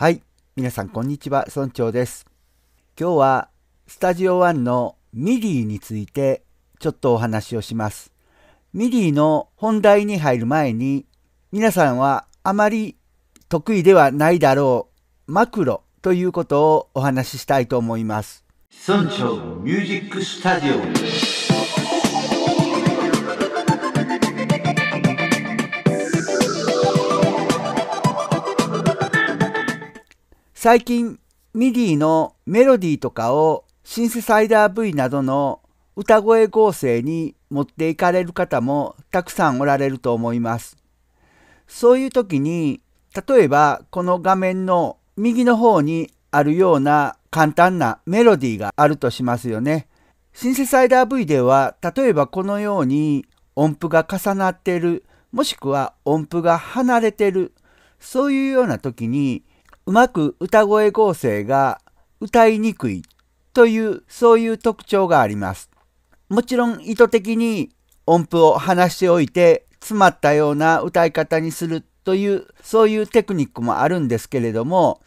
はい、皆さんこんにちは、村長です。今日はスタジオワンのミディについてちょっとお話をします。ミディの本題に入る前に、皆さんはあまり得意ではないだろう、マクロということをお話ししたいと思います。村長ミュージックスタジオ最近、ミディのメロディーとかをシンセサイダー V などの歌声合成に持っていかれる方もたくさんおられると思います。そういう時に、例えばこの画面の右の方にあるような簡単なメロディーがあるとしますよね。シンセサイダー V では例えばこのように音符が重なってるもしくは音符が離れてるそういうような時にうまく歌声合成が歌いにくいというそういう特徴があります。もちろん意図的に音符を離しておいて詰まったような歌い方にするというそういうテクニックもあるんですけれども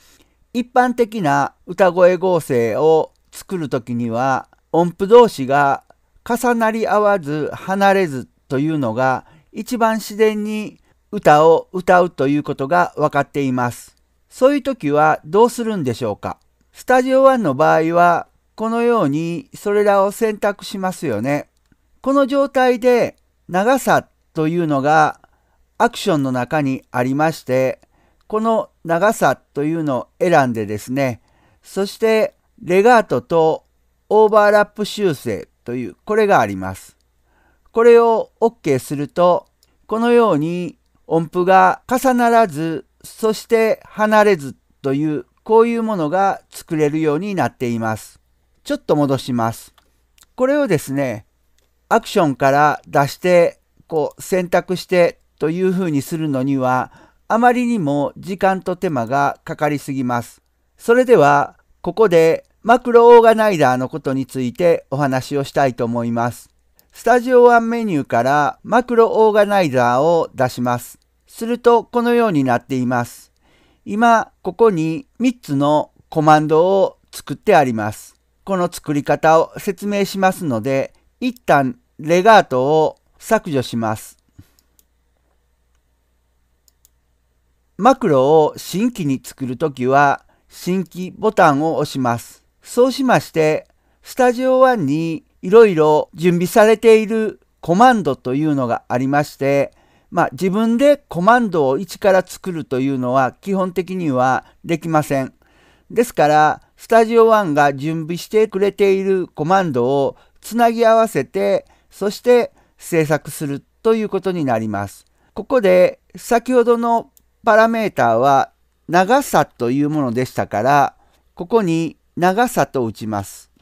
一般的な歌声合成を作る時には音符同士が重なり合わず離れずというのが一番自然に歌を歌うということが分かっています。そういう時はどうするんでしょうかスタジオ1の場合は、このようにそれらを選択しますよね。この状態で長さというのがアクションの中にありまして、この長さというのを選んでですね、そしてレガートとオーバーラップ修正というこれがあります。これを OK すると、このように音符が重ならずそして離れずというこういうものが作れるようになっています。ちょっと戻します。これをですね、アクションから出して、こう選択してというふうにするのには、あまりにも時間と手間がかかりすぎます。それでは、ここでマクロオーガナイザーのことについてお話をしたいと思います。スタジオ1メニューからマクロオーガナイザーを出します。するとこのようになっています。今ここに3つのコマンドを作ってあります。この作り方を説明しますので一旦レガートを削除します。マクロを新規に作るときは新規ボタンを押します。そうしましてスタジオ1にいろいろ準備されているコマンドというのがありましてまあ、自分でコマンドを一から作るというのは基本的にはできません。ですから、スタジオ1が準備してくれているコマンドをつなぎ合わせて、そして制作するということになります。ここで先ほどのパラメータは長さというものでしたから、ここに長さと打ちます。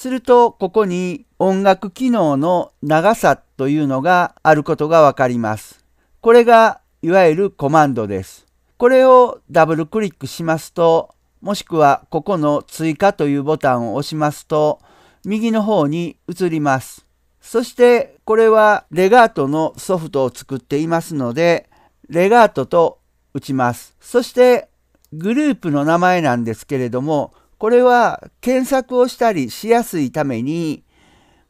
するとここに音楽機能の長さというのがあることがわかります。これがいわゆるコマンドです。これをダブルクリックしますと、もしくはここの追加というボタンを押しますと、右の方に移ります。そしてこれはレガートのソフトを作っていますので、レガートと打ちます。そしてグループの名前なんですけれども、これは検索をしたりしやすいために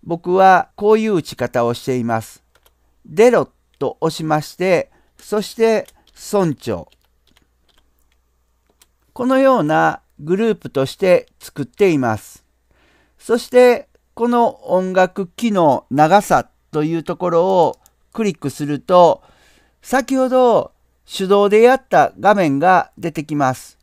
僕はこういう打ち方をしています。デロと押しましてそして村長このようなグループとして作っています。そしてこの音楽機能長さというところをクリックすると先ほど手動でやった画面が出てきます。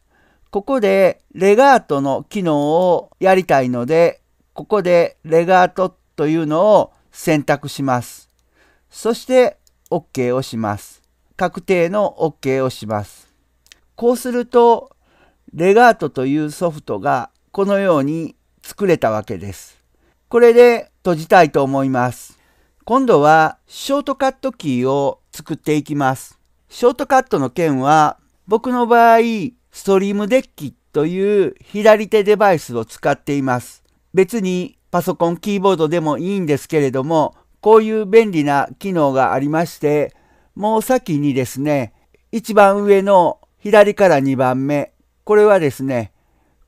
ここでレガートの機能をやりたいので、ここでレガートというのを選択します。そして OK をします。確定の OK をします。こうすると、レガートというソフトがこのように作れたわけです。これで閉じたいと思います。今度はショートカットキーを作っていきます。ショートカットの件は僕の場合ストリームデッキという左手デバイスを使っています。別にパソコン、キーボードでもいいんですけれども、こういう便利な機能がありまして、もう先にですね、一番上の左から2番目、これはですね、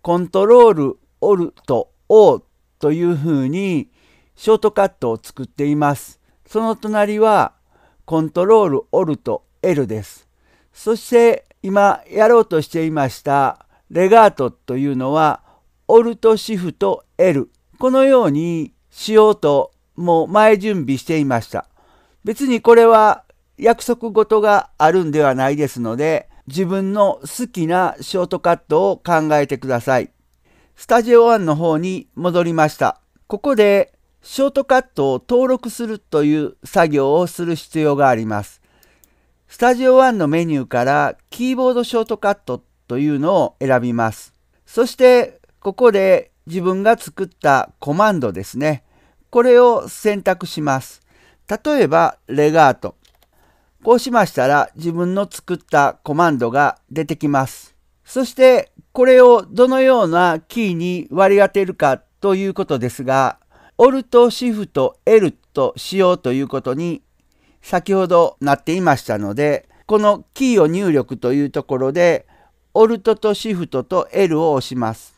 コントロール、オルト、ーというふうにショートカットを作っています。その隣はコントロール、オルト、L です。そして今やろうとしていましたレガートというのはオルトシフト L このようにしようともう前準備していました別にこれは約束事があるんではないですので自分の好きなショートカットを考えてくださいスタジオ1の方に戻りましたここでショートカットを登録するという作業をする必要がありますスタジオ1のメニューからキーボードショートカットというのを選びます。そしてここで自分が作ったコマンドですね。これを選択します。例えばレガート。こうしましたら自分の作ったコマンドが出てきます。そしてこれをどのようなキーに割り当てるかということですが、Alt Shift L としようということに先ほどなっていましたのでこのキーを入力というところで Alt と Shift と L を押します。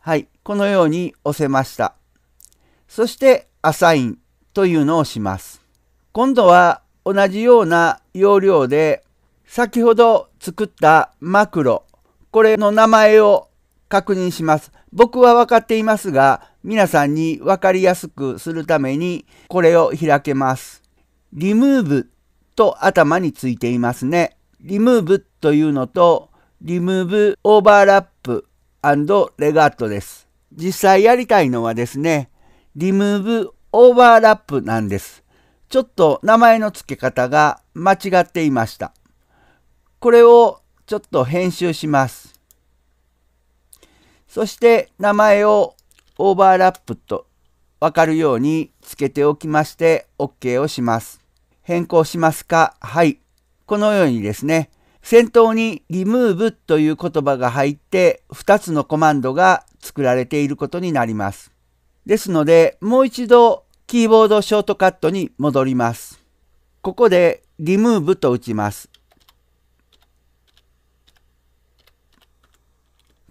はい、このように押せました。そしてアサインというのをします。今度は同じような要領で先ほど作ったマクロこれの名前を確認します。僕は分かっていますが皆さんに分かりやすくするためにこれを開けます。リムーブと頭についていますね。リムーブというのと、リムーブオーバーラップレガットです。実際やりたいのはですね、リムーブオーバーラップなんです。ちょっと名前の付け方が間違っていました。これをちょっと編集します。そして名前をオーバーラップとわかるようにつけておきまして OK をします。変更しますかはい。このようにですね、先頭に remove という言葉が入って2つのコマンドが作られていることになります。ですので、もう一度キーボードショートカットに戻ります。ここで remove と打ちます。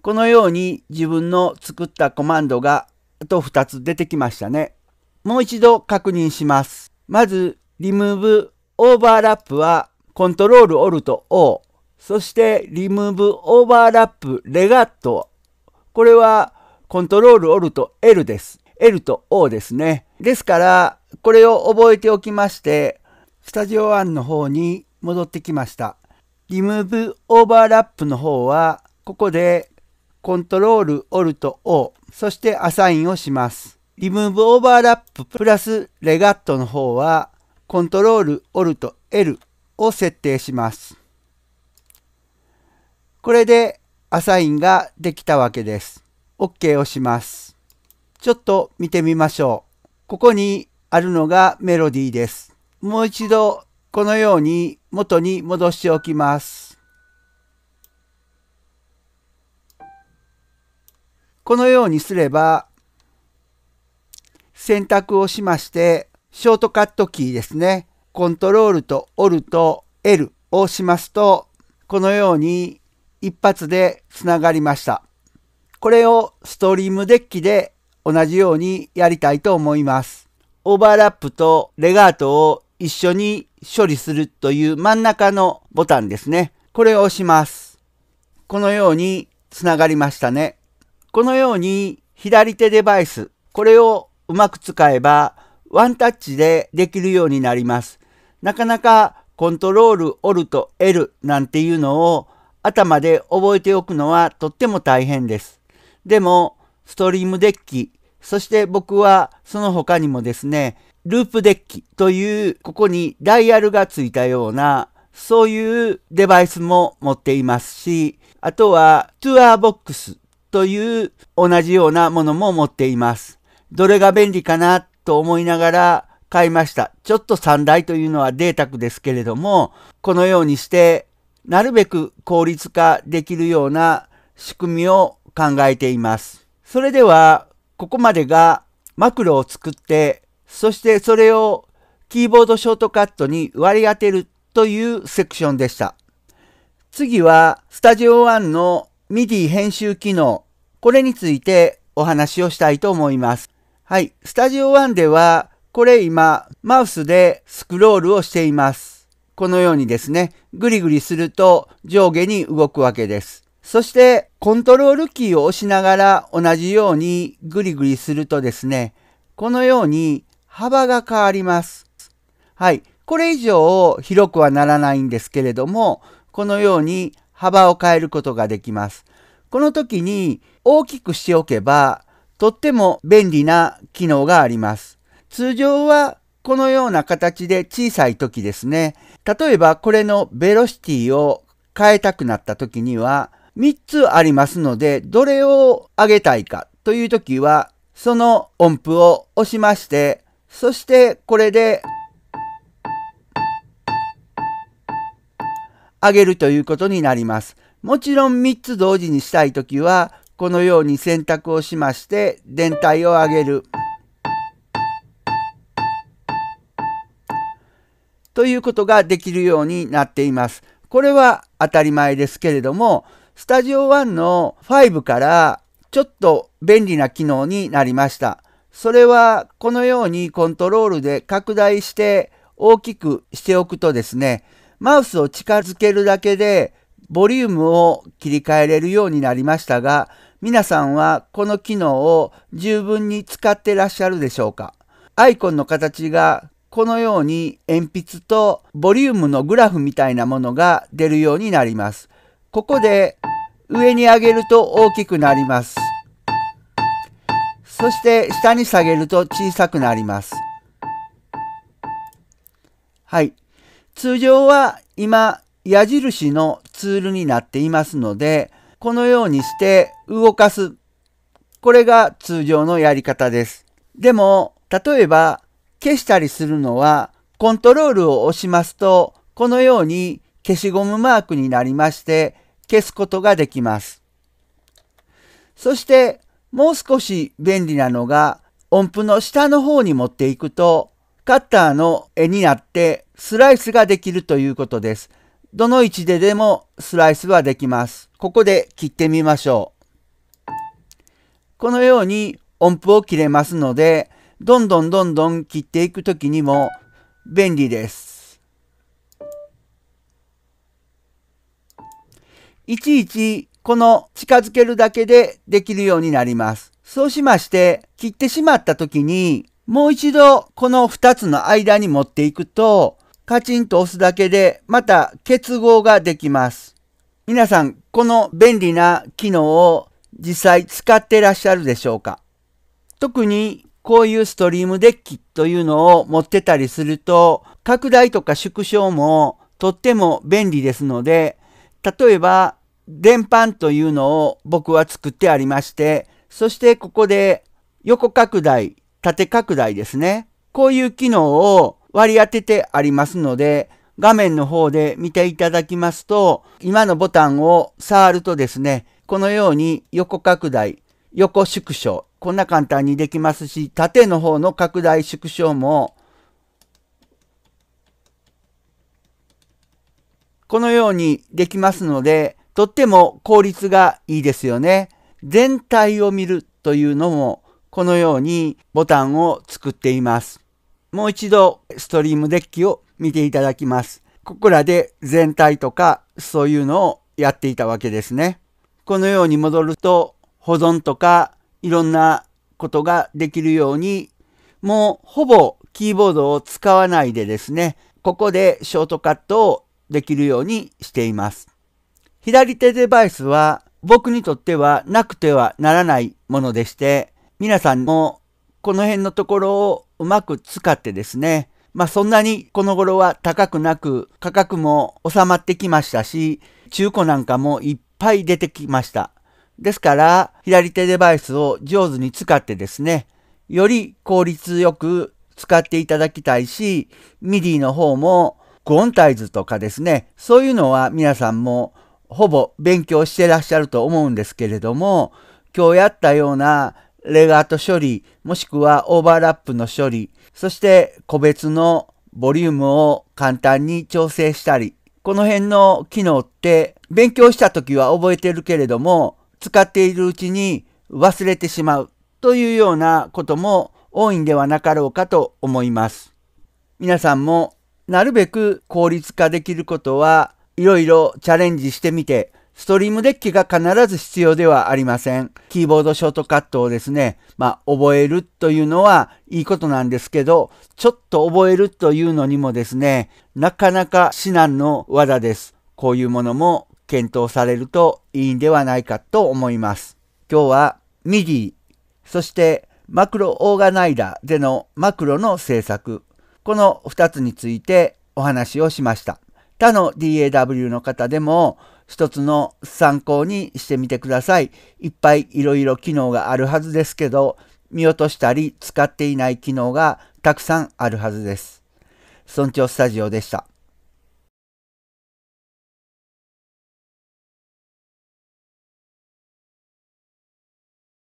このように自分の作ったコマンドがあと2つ出てきましたね。もう一度確認します。まずリムーブオーバーラップはコントロールオルト O、そしてリムーブオーバーラップレガット。これはコントロールオルト L です。L と O ですね。ですから、これを覚えておきまして、スタジオ1の方に戻ってきました。リムーブオーバーラップの方は、ここでコントロールオルト O、そしてアサインをします。リムーブオーバーラッププラスレガットの方は、コントロール、オルト、L を設定します。これでアサインができたわけです。OK をします。ちょっと見てみましょう。ここにあるのがメロディーです。もう一度このように元に戻しておきます。このようにすれば選択をしましてショートカットキーですね。コントロールとオルと L をしますと、このように一発でつながりました。これをストリームデッキで同じようにやりたいと思います。オーバーラップとレガートを一緒に処理するという真ん中のボタンですね。これを押します。このようにつながりましたね。このように左手デバイス、これをうまく使えばワンタッチでできるようになります。なかなかコントロール、オルト、L なんていうのを頭で覚えておくのはとっても大変です。でも、ストリームデッキ、そして僕はその他にもですね、ループデッキというここにダイヤルがついたようなそういうデバイスも持っていますし、あとはトゥアーボックスという同じようなものも持っています。どれが便利かなと思いながら買いました。ちょっと3台というのは贅沢ですけれども、このようにしてなるべく効率化できるような仕組みを考えています。それでは、ここまでがマクロを作って、そしてそれをキーボードショートカットに割り当てるというセクションでした。次は、スタジオ1の MIDI 編集機能、これについてお話をしたいと思います。はい。スタジオ1では、これ今、マウスでスクロールをしています。このようにですね、ぐりぐりすると上下に動くわけです。そして、コントロールキーを押しながら同じようにぐりぐりするとですね、このように幅が変わります。はい。これ以上広くはならないんですけれども、このように幅を変えることができます。この時に大きくしておけば、とっても便利な機能があります。通常はこのような形で小さい時ですね。例えばこれのベロシティを変えたくなった時には3つありますのでどれを上げたいかという時はその音符を押しましてそしてこれで上げるということになります。もちろん3つ同時にしたい時はこのように選択をしまして電体を上げる。ということができるようになっています。これは当たり前ですけれども、スタジオ1の5からちょっと便利な機能になりました。それはこのようにコントロールで拡大して大きくしておくとですね、マウスを近づけるだけでボリュームを切り替えれるようになりましたが、皆さんはこの機能を十分に使ってらっしゃるでしょうかアイコンの形がこのように鉛筆とボリュームのグラフみたいなものが出るようになります。ここで上に上げると大きくなります。そして下に下げると小さくなります。はい。通常は今矢印のツールになっていますので、このようにして動かす。これが通常のやり方です。でも、例えば消したりするのは、コントロールを押しますと、このように消しゴムマークになりまして、消すことができます。そして、もう少し便利なのが、音符の下の方に持っていくと、カッターの絵になってスライスができるということです。どの位置ででもスライスはできます。ここで切ってみましょう。このように音符を切れますので、どんどんどんどん切っていく時にも便利です。いちいちこの近づけるだけでできるようになります。そうしまして切ってしまった時にもう一度この2つの間に持っていくとカチンと押すだけで、また結合ができます。皆さん、この便利な機能を実際使ってらっしゃるでしょうか特にこういうストリームデッキというのを持ってたりすると、拡大とか縮小もとっても便利ですので、例えば電板というのを僕は作ってありまして、そしてここで横拡大、縦拡大ですね。こういう機能を割り当ててありますので、画面の方で見ていただきますと、今のボタンを触るとですね、このように横拡大、横縮小、こんな簡単にできますし、縦の方の拡大縮小も、このようにできますので、とっても効率がいいですよね。全体を見るというのも、このようにボタンを作っています。もう一度ストリームデッキを見ていただきます。ここらで全体とかそういうのをやっていたわけですね。このように戻ると保存とかいろんなことができるようにもうほぼキーボードを使わないでですね、ここでショートカットをできるようにしています。左手デバイスは僕にとってはなくてはならないものでして、皆さんもこの辺のところをうまく使ってですね、まあそんなにこの頃は高くなく価格も収まってきましたし、中古なんかもいっぱい出てきました。ですから左手デバイスを上手に使ってですね、より効率よく使っていただきたいし、midi の方もクオンタイズとかですね、そういうのは皆さんもほぼ勉強してらっしゃると思うんですけれども、今日やったようなレガート処理、もしくはオーバーラップの処理、そして個別のボリュームを簡単に調整したり、この辺の機能って勉強した時は覚えてるけれども、使っているうちに忘れてしまうというようなことも多いんではなかろうかと思います。皆さんもなるべく効率化できることはいろいろチャレンジしてみてストリームデッキが必ず必要ではありません。キーボードショートカットをですね、まあ、覚えるというのはいいことなんですけど、ちょっと覚えるというのにもですね、なかなか至難の技です。こういうものも検討されるといいんではないかと思います。今日は MIDI、そしてマクロオーガナイダでのマクロの制作、この2つについてお話をしました。他の DAW の方でも一つの参考にしてみてください。いっぱいいろいろ機能があるはずですけど、見落としたり使っていない機能がたくさんあるはずです。村長スタジオでした。